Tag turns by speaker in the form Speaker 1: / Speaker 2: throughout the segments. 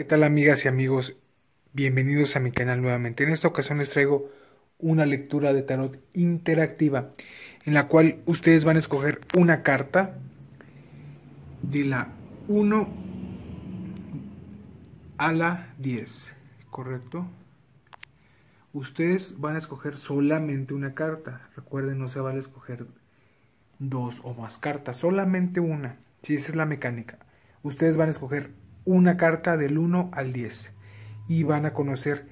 Speaker 1: ¿Qué tal amigas y amigos? Bienvenidos a mi canal nuevamente. En esta ocasión les traigo una lectura de tarot interactiva en la cual ustedes van a escoger una carta de la 1 a la 10, ¿correcto? Ustedes van a escoger solamente una carta. Recuerden, no se a escoger dos o más cartas, solamente una. Si esa es la mecánica. Ustedes van a escoger una carta del 1 al 10 y van a conocer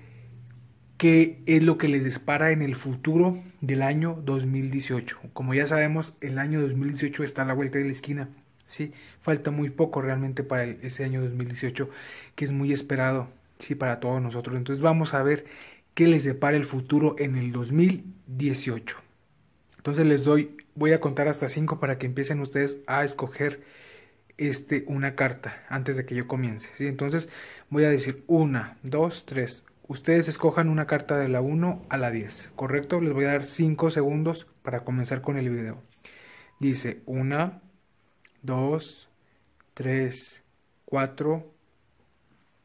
Speaker 1: qué es lo que les dispara en el futuro del año 2018. Como ya sabemos, el año 2018 está a la vuelta de la esquina. ¿sí? Falta muy poco realmente para ese año 2018 que es muy esperado ¿sí? para todos nosotros. Entonces vamos a ver qué les depara el futuro en el 2018. Entonces les doy, voy a contar hasta 5 para que empiecen ustedes a escoger este, una carta antes de que yo comience. Entonces voy a decir 1, 2, 3 Ustedes escojan una carta de la 1 a la 10, ¿correcto? Les voy a dar 5 segundos para comenzar con el video. Dice 1, 2, 3, 4,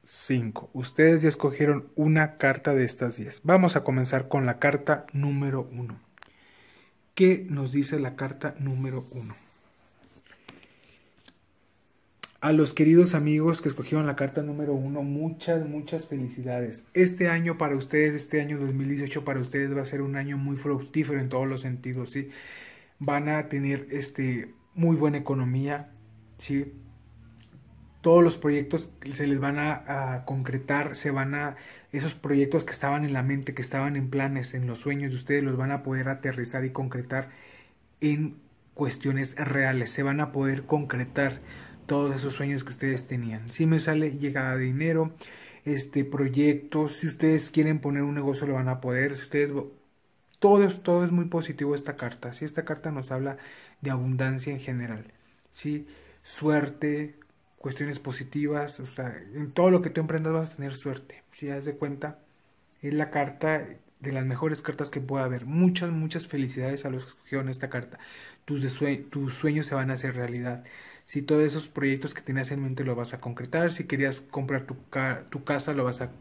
Speaker 1: 5. Ustedes ya escogieron una carta de estas 10. Vamos a comenzar con la carta número 1. ¿Qué nos dice la carta número 1? a los queridos amigos que escogieron la carta número uno, muchas, muchas felicidades. Este año para ustedes, este año 2018 para ustedes va a ser un año muy fructífero en todos los sentidos, ¿sí? Van a tener este, muy buena economía, ¿sí? Todos los proyectos se les van a, a concretar, se van a, esos proyectos que estaban en la mente, que estaban en planes, en los sueños de ustedes, los van a poder aterrizar y concretar en cuestiones reales, se van a poder concretar todos esos sueños que ustedes tenían. Si me sale llegada de dinero, este proyecto, si ustedes quieren poner un negocio lo van a poder, ustedes todo, todo es muy positivo esta carta. Si esta carta nos habla de abundancia en general, ¿sí? Suerte, cuestiones positivas, o sea, en todo lo que tú emprendas vas a tener suerte. Si das de cuenta, es la carta de las mejores cartas que pueda haber. Muchas, muchas felicidades a los que escogieron esta carta. Tus, tus sueños se van a hacer realidad si todos esos proyectos que tenías en mente lo vas a concretar, si querías comprar tu, casa lo vas a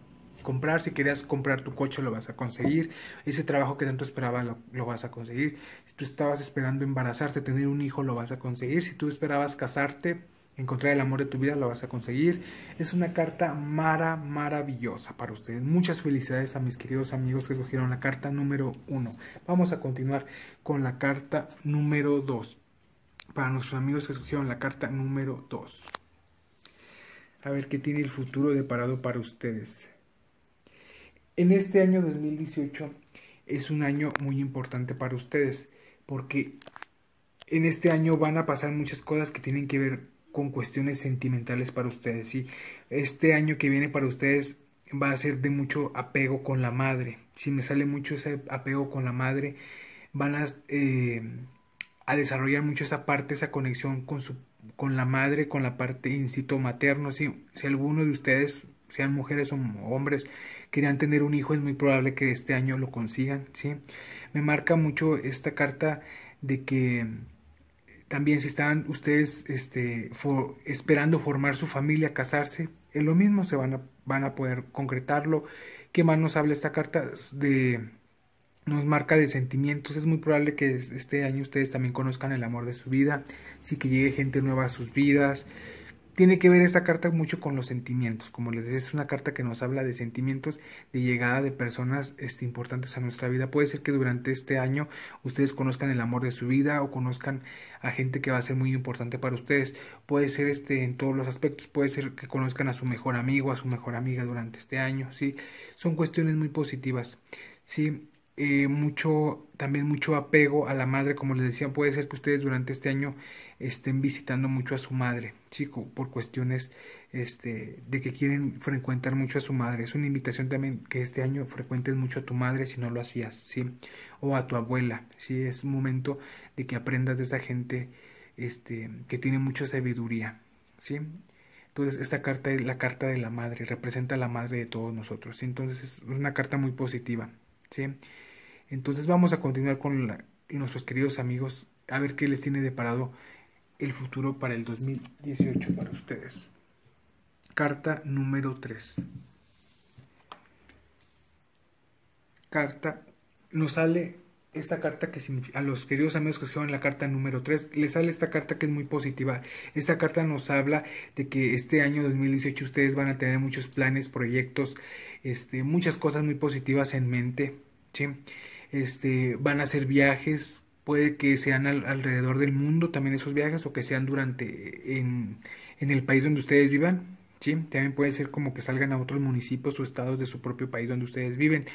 Speaker 1: comprar, si querías comprar tu coche lo vas a conseguir, ese trabajo que tanto esperabas lo, vas a conseguir, si tú estabas esperando embarazarte, tener un hijo lo vas a conseguir, si tú esperabas casarte, encontrar el amor de tu vida lo vas a conseguir. Es una carta mara, maravillosa para ustedes. Muchas felicidades a mis queridos amigos que escogieron la carta número uno. Vamos a continuar con la carta número dos para nuestros amigos que escogieron la carta número 2. A ver qué tiene el futuro deparado para ustedes. En este año 2018 es un año muy importante para ustedes porque en este año van a pasar muchas cosas que tienen que ver con cuestiones sentimentales para ustedes. Y este año que viene para ustedes va a ser de mucho apego con la madre. Si me sale mucho ese apego con la madre, van a... Eh, a desarrollar mucho esa parte, esa conexión con, su, con la madre, con la parte instinto materno. Si, si alguno de ustedes, sean mujeres o hombres, querían tener un hijo, es muy probable que este año lo consigan. ¿sí? Me marca mucho esta carta de que también si están ustedes este, esperando formar su familia, casarse, es lo mismo, se van a, van a poder concretarlo. ¿Qué más nos habla esta carta de nos marca de sentimientos. Es muy probable que este año ustedes también conozcan el amor de su vida, sí que llegue gente nueva a sus vidas. Tiene que ver esta carta mucho con los sentimientos, como les decía, es una carta que nos habla de sentimientos, de llegada de personas este, importantes a nuestra vida. Puede ser que durante este año ustedes conozcan el amor de su vida o conozcan a gente que va a ser muy importante para ustedes. Puede ser este en todos los aspectos, puede ser que conozcan a su mejor amigo, a su mejor amiga durante este año, ¿sí? Son cuestiones muy positivas, ¿sí? Eh, mucho, también mucho apego a la madre, como les decía, puede ser que ustedes durante este año estén visitando mucho a su madre, chico, por cuestiones este, de que quieren frecuentar mucho a su madre. Es una invitación también que este año frecuentes mucho a tu madre si no lo hacías, ¿sí? O a tu abuela, si Es momento de que aprendas de esa gente este, que tiene mucha sabiduría, ¿sí? Entonces, esta carta es la carta de la madre, representa a la madre de todos nosotros. Entonces, es una carta muy positiva. Entonces vamos a continuar con nuestros queridos amigos a ver qué les tiene deparado el futuro para el 2018 para ustedes. Carta número 3. Carta, nos sale esta carta que significa, a los queridos amigos que escribieron la carta número 3, les sale esta carta que es muy positiva. Esta carta nos habla de que este año 2018 ustedes van a tener muchos planes, proyectos, este, muchas cosas muy positivas en mente, ¿sí? Este, van a hacer viajes, puede que sean alrededor del mundo también esos viajes o que sean durante en, el país donde ustedes vivan, ¿Sí? También puede ser como que salgan a otros municipios o estados de su propio país donde ustedes viven.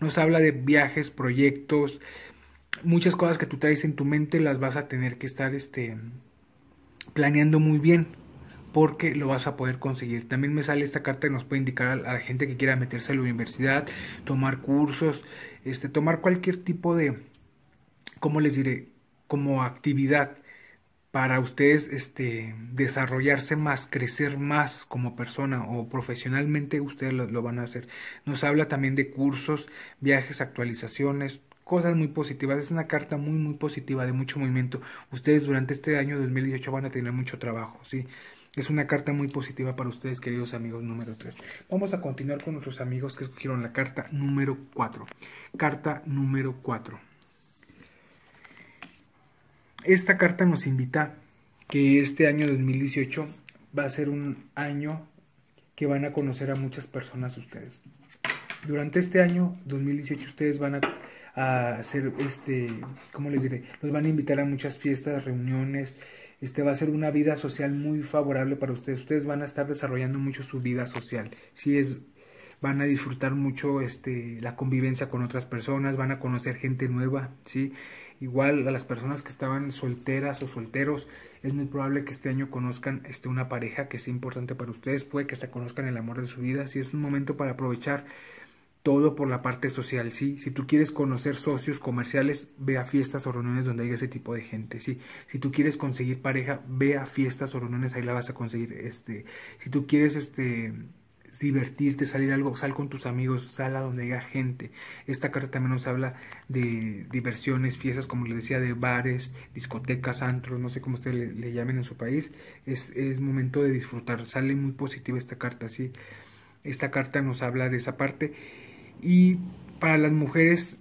Speaker 1: Nos habla de viajes, proyectos, muchas cosas que tú traes en tu mente las vas a tener que estar este, planeando muy bien, porque lo vas a poder conseguir. También me sale esta carta que nos puede indicar a la gente que quiera meterse a la universidad, tomar cursos, este, tomar cualquier tipo de, ¿cómo les diré? Como actividad para ustedes este, desarrollarse más, crecer más como persona o profesionalmente, ustedes lo, lo van a hacer. Nos habla también de cursos, viajes, actualizaciones, cosas muy positivas. Es una carta muy, muy positiva, de mucho movimiento. Ustedes durante este año 2018 van a tener mucho trabajo, ¿sí? Es una carta muy positiva para ustedes, queridos amigos número 3. Vamos a continuar con nuestros amigos que escogieron la carta número 4. Carta número 4. Esta carta nos invita que este año 2018 va a ser un año que van a conocer a muchas personas ustedes. Durante este año 2018 ustedes van a a hacer este, ¿cómo les diré? Nos van a invitar a muchas fiestas, reuniones, este va a ser una vida social muy favorable para ustedes. Ustedes van a estar desarrollando mucho su vida social. Si es van a disfrutar mucho este la convivencia con otras personas, van a conocer gente nueva, ¿sí? Igual a las personas que estaban solteras o solteros, es muy probable que este año conozcan este, una pareja que es importante para ustedes, puede que hasta conozcan el amor de su vida, si es un momento para aprovechar todo por la parte social, ¿sí? Si tú quieres conocer socios comerciales, ve a fiestas o reuniones donde haya ese tipo de gente, ¿sí? Si tú quieres conseguir pareja, ve a fiestas o reuniones, ahí la vas a conseguir, este... Si tú quieres, este divertirte, salir algo, sal con tus amigos, sal a donde haya gente. Esta carta también nos habla de diversiones, fiestas, como les decía, de bares, discotecas, antros, no sé cómo ustedes le, llamen en su país. Es, es, momento de disfrutar, sale muy positiva esta carta, sí. Esta carta nos habla de esa parte y para las mujeres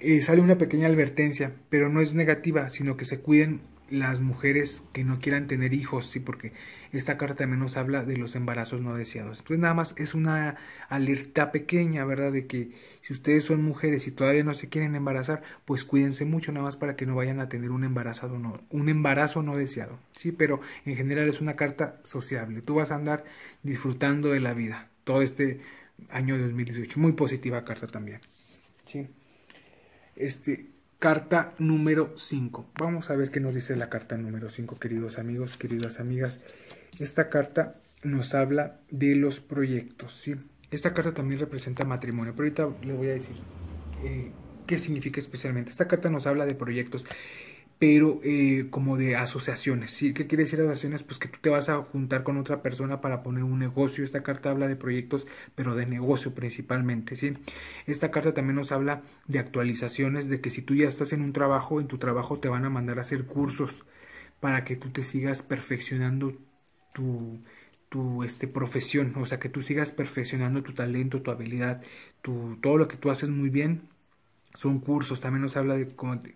Speaker 1: eh, sale una pequeña advertencia, pero no es negativa, sino que se cuiden las mujeres que no quieran tener hijos, sí, porque esta carta también nos habla de los embarazos no deseados. Entonces nada más es una alerta pequeña, ¿verdad? De que si ustedes son mujeres y todavía no se quieren embarazar, pues cuídense mucho nada más para que no vayan a tener un no, un embarazo no deseado, sí, pero en general es una carta sociable. Tú vas a andar disfrutando de la vida todo este año 2018. Muy positiva carta también. Este, carta número 5. Vamos a ver qué nos dice la carta número 5, queridos amigos, queridas amigas. Esta carta nos habla de los proyectos. ¿sí? Esta carta también representa matrimonio, pero ahorita le voy a decir eh, qué significa especialmente. Esta carta nos habla de proyectos pero eh, como de asociaciones. ¿Qué quiere decir asociaciones? Pues que tú te vas a juntar con otra persona para poner un negocio. Esta carta habla de proyectos, pero de negocio principalmente. ¿sí? Esta carta también nos habla de actualizaciones, de que si tú ya estás en un trabajo, en tu trabajo te van a mandar a hacer cursos para que tú te sigas perfeccionando tu, tu este, profesión, o sea, que tú sigas perfeccionando tu talento, tu habilidad, tu, todo lo que tú haces muy bien, son cursos, también nos habla de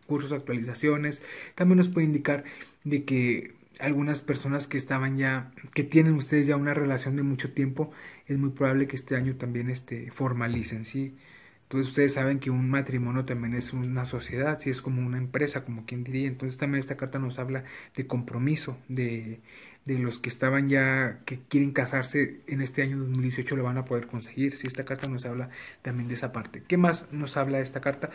Speaker 1: cursos, actualizaciones, también nos puede indicar de que algunas personas que estaban ya, que tienen ustedes ya una relación de mucho tiempo, es muy probable que este año también este, formalicen, ¿sí? Entonces ustedes saben que un matrimonio también es una sociedad, si es como una empresa, como quien diría. Entonces también esta carta nos habla de compromiso, de, de los que estaban ya, que quieren casarse en este año 2018 lo van a poder conseguir. Si esta carta nos habla también de esa parte. ¿Qué más nos habla esta carta?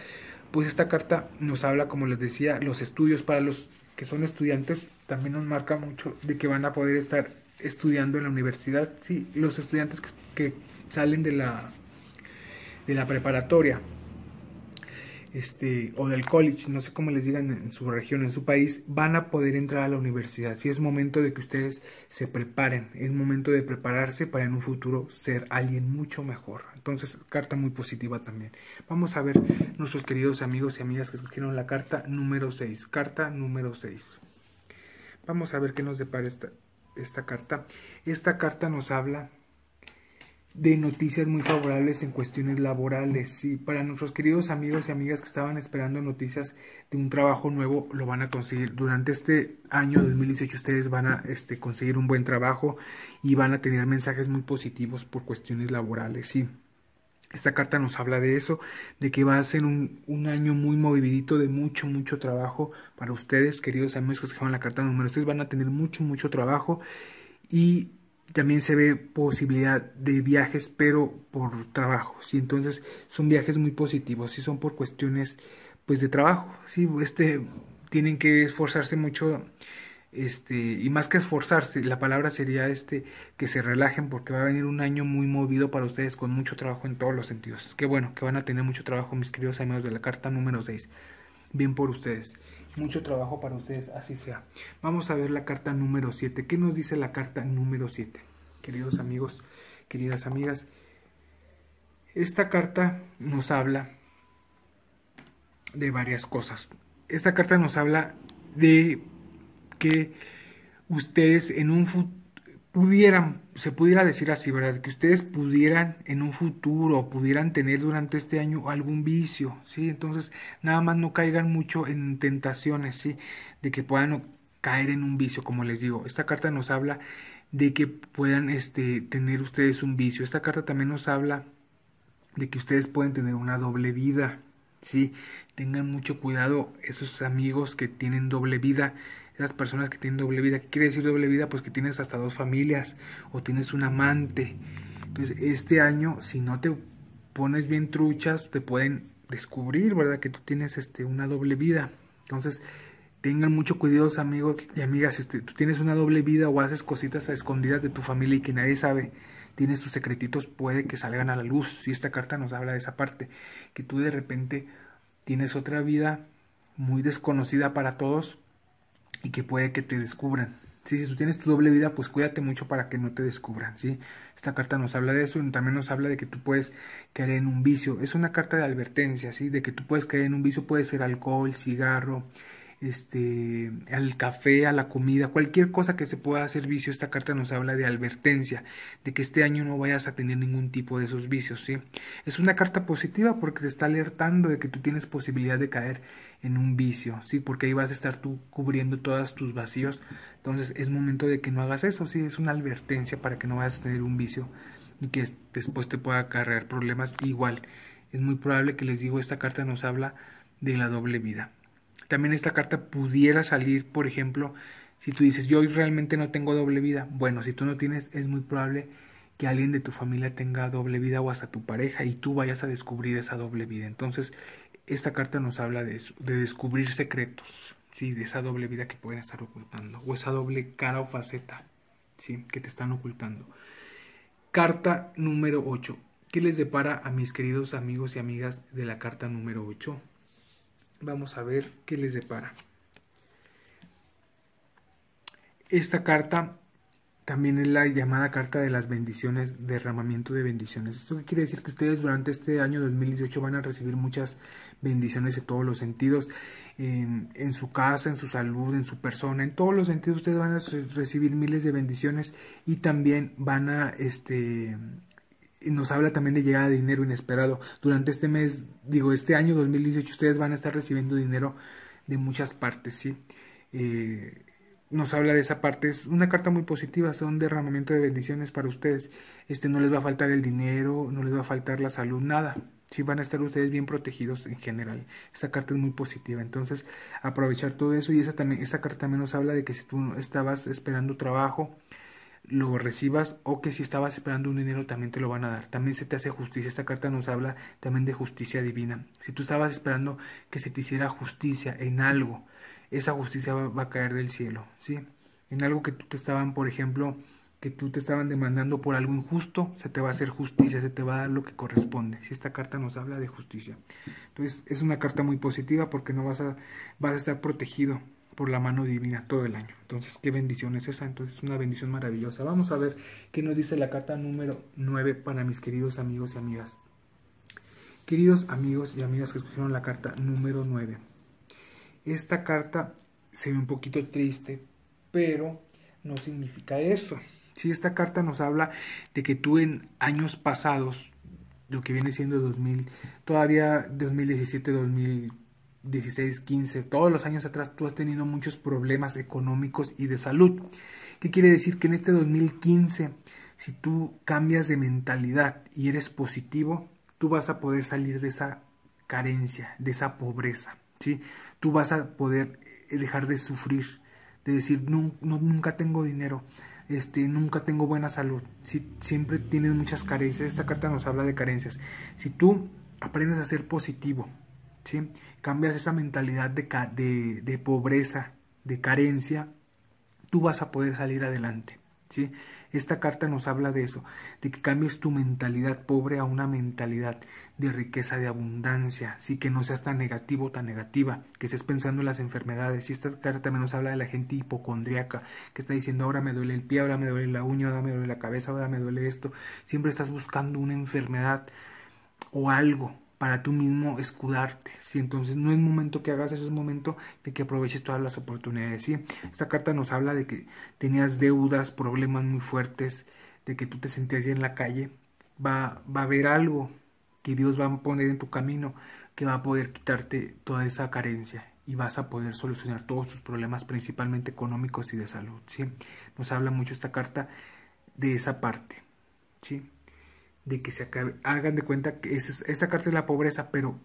Speaker 1: Pues esta carta nos habla, como les decía, los estudios para los que son estudiantes también nos marca mucho de que van a poder estar estudiando en la universidad. Sí, los estudiantes que, que salen de la, de la preparatoria este, o del college, no sé cómo les digan en su región, en su país, van a poder entrar a la universidad. Si es momento de que ustedes se preparen, es momento de prepararse para en un futuro ser alguien mucho mejor. Entonces, carta muy positiva también. Vamos a ver nuestros queridos amigos y amigas que escogieron la carta número 6. Carta número 6. Vamos a ver qué nos depara esta, esta carta. Esta carta nos habla de noticias muy favorables en cuestiones laborales. Y para nuestros queridos amigos y amigas que estaban esperando noticias de un trabajo nuevo, lo van a conseguir. Durante este año 2018 ustedes van a este, conseguir un buen trabajo y van a tener mensajes muy positivos por cuestiones laborales. Y Esta carta nos habla de eso, de que va a ser un, un, año muy movidito de mucho, mucho trabajo para ustedes, queridos amigos que llaman la carta número ustedes van a tener mucho, mucho trabajo y también se ve posibilidad de viajes, pero por trabajo, ¿sí? Entonces son viajes muy positivos, si son por cuestiones pues de trabajo, ¿sí? Este, tienen que esforzarse mucho, este, y más que esforzarse, la palabra sería este, que se relajen porque va a venir un año muy movido para ustedes con mucho trabajo en todos los sentidos. Qué bueno, que van a tener mucho trabajo, mis queridos amigos de la carta número 6. Bien por ustedes mucho trabajo para ustedes, así sea. Vamos a ver la carta número 7. ¿Qué nos dice la carta número 7? Queridos amigos, queridas amigas, esta carta nos habla de varias cosas. Esta carta nos habla de que ustedes en un futuro pudieran, se pudiera decir así, ¿verdad? Que ustedes pudieran en un futuro, pudieran tener durante este año algún vicio, ¿sí? Entonces, nada más no caigan mucho en tentaciones, ¿sí? De que puedan caer en un vicio, como les digo. Esta carta nos habla de que puedan este, tener ustedes un vicio. Esta carta también nos habla de que ustedes pueden tener una doble vida, ¿sí? Tengan mucho cuidado esos amigos que tienen doble vida esas personas que tienen doble vida. ¿Qué quiere decir doble vida? Pues que tienes hasta dos familias o tienes un amante. Entonces, este año, si no te pones bien truchas, te pueden descubrir, ¿verdad? Que tú tienes este, una doble vida. Entonces, tengan mucho cuidado, amigos y amigas. Si tú tienes una doble vida o haces cositas a escondidas de tu familia y que nadie sabe, tienes tus secretitos, puede que salgan a la luz. Si esta carta nos habla de esa parte, que tú de repente tienes otra vida muy desconocida para todos, y que puede que te descubran. Si tú tienes tu doble vida, pues cuídate mucho para que no te descubran. ¿sí? Esta carta nos habla de eso y también nos habla de que tú puedes caer en un vicio. Es una carta de advertencia, ¿sí? de que tú puedes caer en un vicio, puede ser alcohol, cigarro, este, al café, a la comida, cualquier cosa que se pueda hacer vicio, esta carta nos habla de advertencia, de que este año no vayas a tener ningún tipo de esos vicios, ¿sí? Es una carta positiva porque te está alertando de que tú tienes posibilidad de caer en un vicio, ¿sí? Porque ahí vas a estar tú cubriendo todos tus vacíos, entonces es momento de que no hagas eso, ¿sí? Es una advertencia para que no vayas a tener un vicio y que después te pueda acarrear problemas igual. Es muy probable que les digo, esta carta nos habla de la doble vida también esta carta pudiera salir, por ejemplo, si tú dices, yo realmente no tengo doble vida. Bueno, si tú no tienes, es muy probable que alguien de tu familia tenga doble vida o hasta tu pareja y tú vayas a descubrir esa doble vida. Entonces, esta carta nos habla de, eso, de descubrir secretos, ¿sí? de esa doble vida que pueden estar ocultando o esa doble cara o faceta ¿sí? que te están ocultando. Carta número 8. ¿Qué les depara a mis queridos amigos y amigas de la carta número 8? Vamos a ver qué les depara. Esta carta también es la llamada carta de las bendiciones, derramamiento de bendiciones. Esto quiere decir que ustedes durante este año 2018 van a recibir muchas bendiciones en todos los sentidos, en, su casa, en su salud, en su persona, en todos los sentidos ustedes van a recibir miles de bendiciones y también van a este, nos habla también de llegada de dinero inesperado. Durante este mes, digo, este año 2018, ustedes van a estar recibiendo dinero de muchas partes, ¿sí? Eh, nos habla de esa parte. Es una carta muy positiva, son un derramamiento de bendiciones para ustedes. Este no les va a faltar el dinero, no les va a faltar la salud, nada. Sí van a estar ustedes bien protegidos en general. Esta carta es muy positiva, entonces aprovechar todo eso y esa también esta carta también nos habla de que si tú estabas esperando trabajo, lo recibas o que si estabas esperando un dinero también te lo van a dar. También se te hace justicia. Esta carta nos habla también de justicia divina. Si tú estabas esperando que se te hiciera justicia en algo, esa justicia va, a caer del cielo, ¿sí? En algo que tú te estaban, por ejemplo, que tú te estaban demandando por algo injusto, se te va a hacer justicia, se te va a dar lo que corresponde. Si esta carta nos habla de justicia. Entonces, es una carta muy positiva porque no vas a vas a estar protegido por la mano divina todo el año. Entonces, qué bendición es esa. Entonces, una bendición maravillosa. Vamos a ver qué nos dice la carta número 9 para mis queridos amigos y amigas. Queridos amigos y amigas que escogieron la carta número 9. Esta carta se ve un poquito triste, pero no significa eso. Si sí, esta carta nos habla de que tú en años pasados, lo que viene siendo 2000, todavía 2017, 2000 16, 15, todos los años atrás tú has tenido muchos problemas económicos y de salud. ¿Qué quiere decir? Que en este 2015, si tú cambias de mentalidad y eres positivo, tú vas a poder salir de esa carencia, de esa pobreza. ¿sí? Tú vas a poder eh, dejar de sufrir, de decir, nunca tengo dinero, este, nunca tengo buena salud, si, siempre tienes muchas carencias. Esta carta nos habla de carencias. Si tú aprendes a ser positivo, ¿sí? cambias esa mentalidad de, pobreza, de carencia, tú vas a poder salir adelante. ¿sí? Esta carta nos habla de eso, de que cambies tu mentalidad pobre a una mentalidad de riqueza, de abundancia, sí que no seas tan negativo, tan negativa, que estés pensando en las enfermedades. Y esta carta también nos habla de la gente hipocondriaca, que está diciendo ahora me duele el pie, ahora me duele la uña, ahora me duele la cabeza, ahora me duele esto. Siempre estás buscando una enfermedad o algo para tú mismo escudarte. ¿sí? Entonces no es momento que hagas eso, es momento de que aproveches todas las oportunidades. ¿sí? Esta carta nos habla de que tenías deudas, problemas muy fuertes, de que tú te sentías ya en la calle. Va, va a haber algo que Dios va a poner en tu camino que va a poder quitarte toda esa carencia y vas a poder solucionar todos tus problemas, principalmente económicos y de salud. ¿sí? Nos habla mucho esta carta de esa parte. ¿sí? de que se acabe. Hagan de cuenta que es, esta carta es la pobreza, pero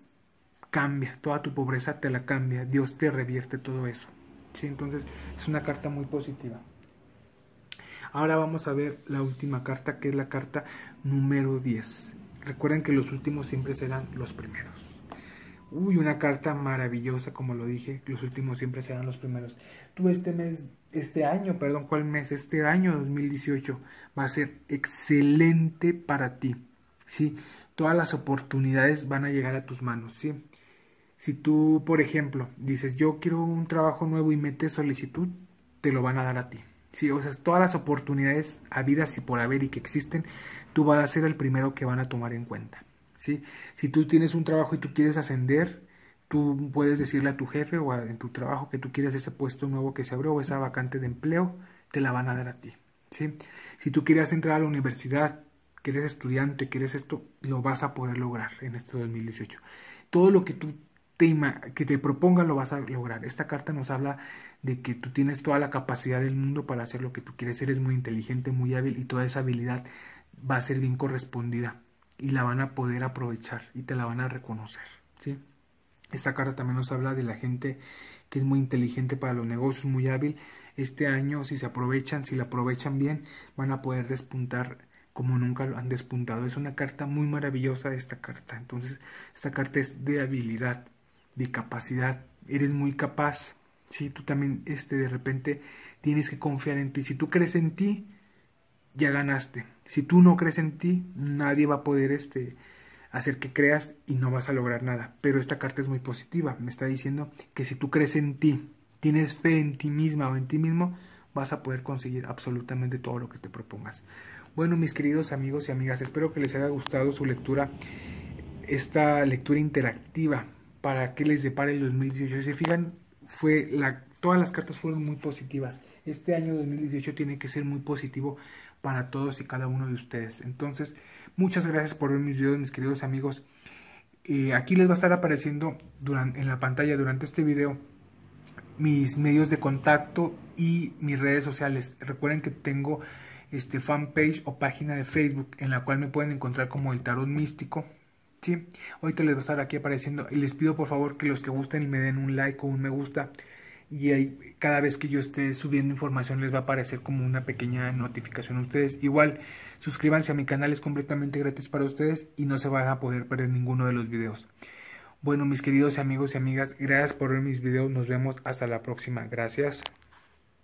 Speaker 1: cambia, toda tu pobreza te la cambia, Dios te revierte todo eso. Entonces es una carta muy positiva. Ahora vamos a ver la última carta, que es la carta número 10. Recuerden que los últimos siempre serán los primeros. Uy, una carta maravillosa, como lo dije, los últimos siempre serán los primeros. Tú este mes, este año, perdón, ¿cuál mes? Este año 2018 va a ser excelente para ti, ¿sí? Todas las oportunidades van a llegar a tus manos, ¿sí? Si tú, por ejemplo, dices, yo quiero un trabajo nuevo y metes solicitud, te lo van a dar a ti. Sí, o sea, todas las oportunidades habidas y por haber y que existen, tú vas a ser el primero que van a tomar en cuenta. Si tú tienes un trabajo y tú quieres ascender, tú puedes decirle a tu jefe o a, en tu trabajo que tú quieres ese puesto nuevo que se abrió o esa vacante de empleo, te la van a dar a ti. Si tú quieres entrar a la universidad, que eres estudiante, que eres esto, lo vas a poder lograr en este 2018. Todo lo que tú te, que te propongas lo vas a lograr. Esta carta nos habla de que tú tienes toda la capacidad del mundo para hacer lo que tú quieres, eres muy inteligente, muy hábil y toda esa habilidad va a ser bien correspondida y la van a poder aprovechar y te la van a reconocer. ¿sí? Esta carta también nos habla de la gente que es muy inteligente para los negocios, muy hábil. Este año, si se aprovechan, si la aprovechan bien, van a poder despuntar como nunca lo han despuntado. Es una carta muy maravillosa esta carta. Entonces, esta carta es de habilidad, de capacidad. Eres muy capaz. Si tú también este, de repente tienes que confiar en ti. Si tú crees en ti, ya ganaste. Si tú no crees en ti, nadie va a poder este, hacer que creas y no vas a lograr nada. Pero esta carta es muy positiva. Me está diciendo que si tú crees en ti, tienes fe en ti misma o en ti mismo, vas a poder conseguir absolutamente todo lo que te propongas. Bueno, mis queridos amigos y amigas, espero que les haya gustado su lectura, esta lectura interactiva para que les depare el 2018. Si se fijan, fue la, todas las cartas fueron muy positivas. Este año 2018 tiene que ser muy positivo para todos y cada uno de ustedes. Entonces, muchas gracias por ver mis videos, mis queridos amigos. Eh, aquí les va a estar apareciendo durante, en la pantalla durante este video mis medios de contacto y mis redes sociales. Recuerden que tengo este fanpage o página de Facebook en la cual me pueden encontrar como el tarot místico. ¿sí? Ahorita les va a estar aquí apareciendo y les pido por favor que los que gusten me den un like o un me gusta y ahí cada vez que yo esté subiendo información les va a aparecer como una pequeña notificación a ustedes. Igual, suscríbanse a mi canal, es completamente gratis para ustedes y no se van a poder perder ninguno de los videos. Bueno, mis queridos amigos y amigas, gracias por ver mis videos, nos vemos hasta la próxima, gracias.